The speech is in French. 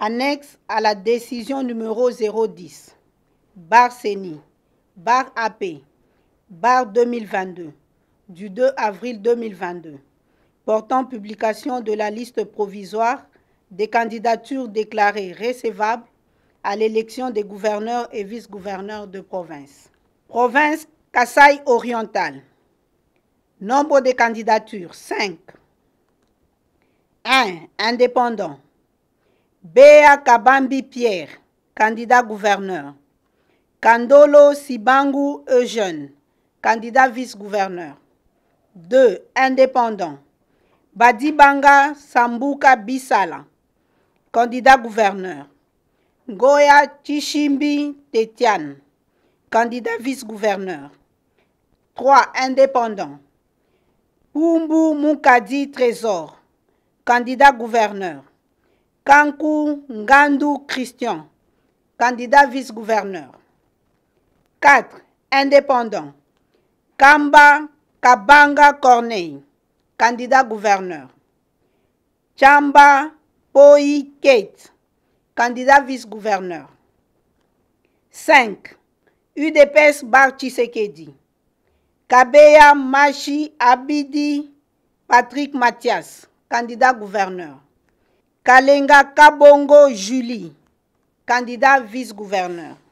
annexe à la décision numéro 010, bar CENI, bar AP, bar 2022, du 2 avril 2022, portant publication de la liste provisoire des candidatures déclarées recevables à l'élection des gouverneurs et vice-gouverneurs de province. Province Kassai orientale. Nombre de candidatures 5. 1. Indépendant. Bea Kabambi Pierre, candidat gouverneur. Kandolo Sibangu e Eugène, candidat vice-gouverneur. 2. Indépendant. Badibanga Sambuka Bisala, candidat gouverneur. Goya Tishimbi Tetian, candidat vice-gouverneur. 3. Indépendant. Pumbu Mukadi Trésor, candidat gouverneur. Kankou Ngandou Christian, candidat vice-gouverneur. 4. Indépendant. Kamba Kabanga Corneille, candidat gouverneur. Chamba Poi Kate, candidat vice-gouverneur. 5. UDPS Barchisekedi. Kabeya Machi Abidi Patrick Mathias, candidat gouverneur. Kalenga Kabongo Julie, candidat vice-gouverneur.